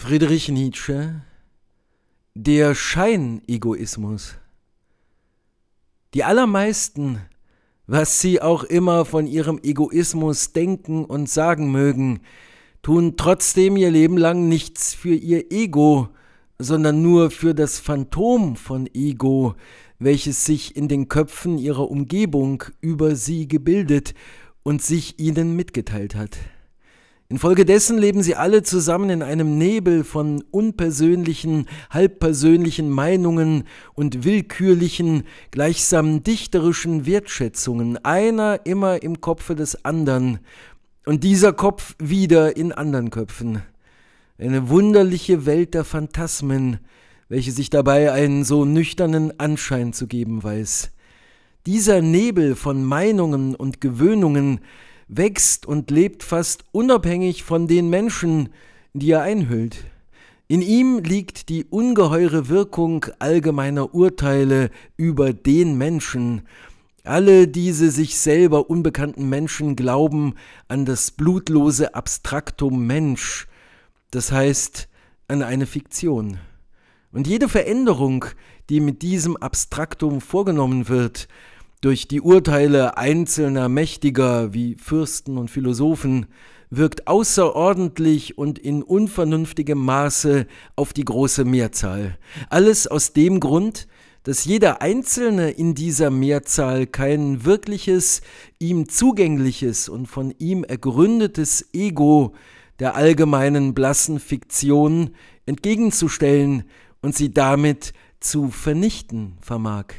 Friedrich Nietzsche, der Scheinegoismus. Die allermeisten, was sie auch immer von ihrem Egoismus denken und sagen mögen, tun trotzdem ihr Leben lang nichts für ihr Ego, sondern nur für das Phantom von Ego, welches sich in den Köpfen ihrer Umgebung über sie gebildet und sich ihnen mitgeteilt hat. Infolgedessen leben sie alle zusammen in einem Nebel von unpersönlichen, halbpersönlichen Meinungen und willkürlichen, gleichsam dichterischen Wertschätzungen, einer immer im Kopfe des anderen und dieser Kopf wieder in anderen Köpfen. Eine wunderliche Welt der Phantasmen, welche sich dabei einen so nüchternen Anschein zu geben weiß. Dieser Nebel von Meinungen und Gewöhnungen, wächst und lebt fast unabhängig von den Menschen, die er einhüllt. In ihm liegt die ungeheure Wirkung allgemeiner Urteile über den Menschen. Alle diese sich selber unbekannten Menschen glauben an das blutlose Abstraktum Mensch, das heißt an eine Fiktion. Und jede Veränderung, die mit diesem Abstraktum vorgenommen wird, durch die Urteile einzelner Mächtiger wie Fürsten und Philosophen wirkt außerordentlich und in unvernünftigem Maße auf die große Mehrzahl. Alles aus dem Grund, dass jeder Einzelne in dieser Mehrzahl kein wirkliches, ihm zugängliches und von ihm ergründetes Ego der allgemeinen blassen Fiktion entgegenzustellen und sie damit zu vernichten vermag.